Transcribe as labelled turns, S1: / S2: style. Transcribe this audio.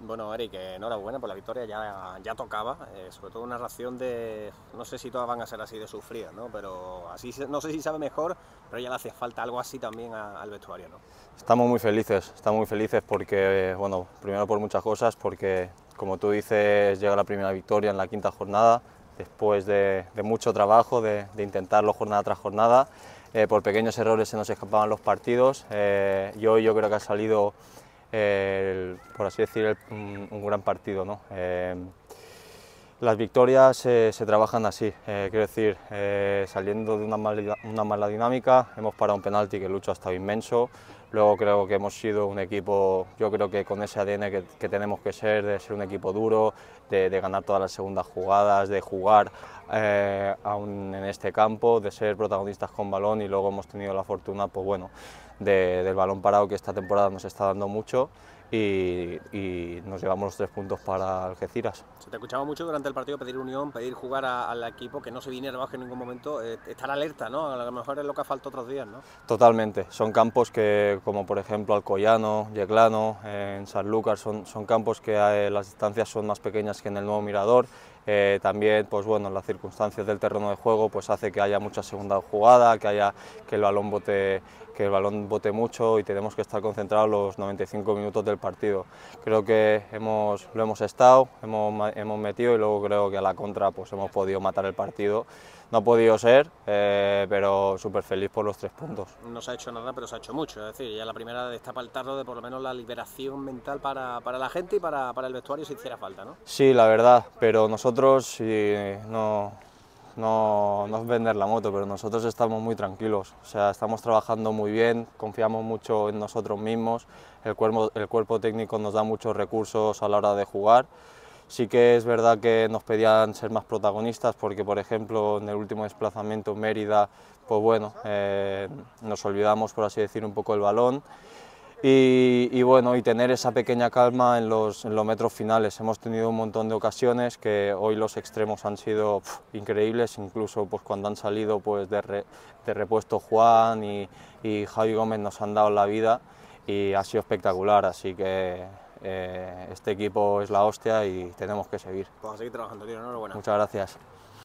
S1: Bueno, Eric, enhorabuena por la victoria, ya, ya tocaba, eh, sobre todo una ración de, no sé si todas van a ser así de sufridas, ¿no? pero así no sé si sabe mejor, pero ya le hace falta algo así también al vestuario. ¿no?
S2: Estamos muy felices, estamos muy felices porque, bueno, primero por muchas cosas, porque como tú dices, llega la primera victoria en la quinta jornada, después de, mucho trabajo, de, intentarlo jornada tras jornada, eh, por pequeños errores se nos escapaban los partidos, eh, yo creo que ha salido... El, por así decir, mm, un, gran partido. ¿no? Eh, las victorias se trabajan así, eh, quiero decir, eh, saliendo de una mala, dinámica, hemos parado un penalti que el Lucho ha estado inmenso, luego creo que hemos sido un equipo, yo creo que con ese ADN que, tenemos que ser, de ser un equipo duro, de, ganar todas las segundas jugadas, de jugar aún en este campo, de ser protagonistas con balón y luego hemos tenido la fortuna, pues bueno, del balón parado que esta temporada nos está dando mucho y, nos llevamos los tres puntos para Algeciras.
S1: Se te escuchaba mucho durante el partido pedir unión, pedir jugar al equipo que no se viniera bajo en ningún momento, eh, estar alerta, ¿no? A lo mejor es lo que ha faltado otros días, ¿no?
S2: Totalmente, son campos que, como por ejemplo Alcoyano, Yeclano, en San son, son campos que eh, las distancias son más pequeñas que en el nuevo Mirador eh, también, pues bueno, las circunstancias del terreno de juego pues hace que haya mucha segunda jugada, que haya que el balón bote que el balón bote mucho y tenemos que estar concentrados los 95 minutos del partido. Creo que hemos, lo hemos estado, hemos, hemos metido y luego creo que a la contra pues hemos podido matar el partido. No ha podido ser, eh, pero súper feliz por los tres puntos. No se ha hecho
S1: nada, pero se ha hecho mucho. Es decir, ya la primera destapa el tarro de por lo menos la liberación mental para, para la gente y para, para el vestuario si hiciera falta, ¿no?
S2: Sí, la verdad, pero nosotros nosotros y no, no, vender la moto, pero nosotros estamos muy tranquilos, o sea, estamos trabajando muy bien, confiamos mucho en nosotros mismos, el cuerpo, el cuerpo técnico nos da muchos recursos a la hora de jugar. Sí que es verdad que nos pedían ser más protagonistas porque, por ejemplo, en el último desplazamiento Mérida, pues bueno, eh, nos olvidamos, por así decir, un poco el balón y, bueno, y tener esa pequeña calma en los, en los, metros finales. Hemos tenido un montón de ocasiones que hoy los extremos han sido increíbles, incluso pues, cuando han salido pues, de, de repuesto Juan y, y, Javi Gómez nos han dado la vida y ha sido espectacular, así que eh, este equipo es la hostia y tenemos que seguir.
S1: Vamos a seguir trabajando, tío, enhorabuena.
S2: Muchas gracias.